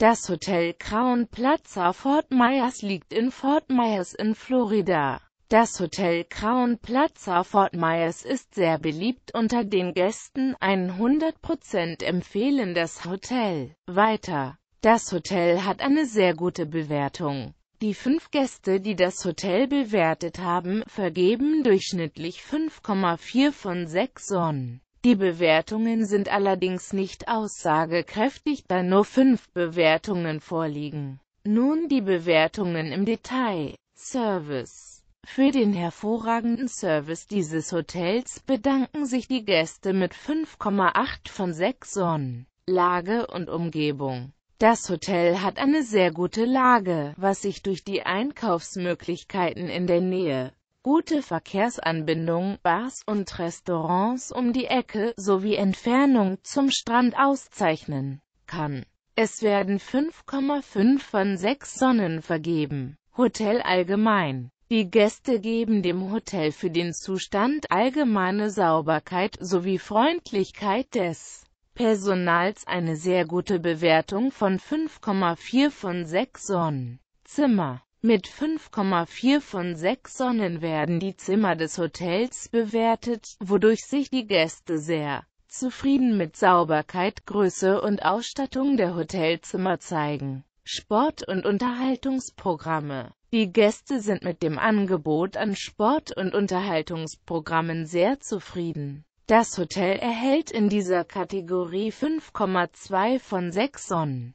Das Hotel Crown Plaza Fort Myers liegt in Fort Myers in Florida. Das Hotel Crown Plaza Fort Myers ist sehr beliebt unter den Gästen, 100% empfehlen das Hotel. Weiter. Das Hotel hat eine sehr gute Bewertung. Die fünf Gäste, die das Hotel bewertet haben, vergeben durchschnittlich 5,4 von 6 Sonnen. Die Bewertungen sind allerdings nicht aussagekräftig, da nur fünf Bewertungen vorliegen. Nun die Bewertungen im Detail. Service Für den hervorragenden Service dieses Hotels bedanken sich die Gäste mit 5,8 von 6 Sonnen. Lage und Umgebung das Hotel hat eine sehr gute Lage, was sich durch die Einkaufsmöglichkeiten in der Nähe Gute Verkehrsanbindung, Bars und Restaurants um die Ecke sowie Entfernung zum Strand auszeichnen kann. Es werden 5,5 von 6 Sonnen vergeben. Hotel allgemein. Die Gäste geben dem Hotel für den Zustand allgemeine Sauberkeit sowie Freundlichkeit des Personals eine sehr gute Bewertung von 5,4 von 6 Sonnen. Zimmer mit 5,4 von 6 Sonnen werden die Zimmer des Hotels bewertet, wodurch sich die Gäste sehr zufrieden mit Sauberkeit, Größe und Ausstattung der Hotelzimmer zeigen. Sport- und Unterhaltungsprogramme Die Gäste sind mit dem Angebot an Sport- und Unterhaltungsprogrammen sehr zufrieden. Das Hotel erhält in dieser Kategorie 5,2 von 6 Sonnen.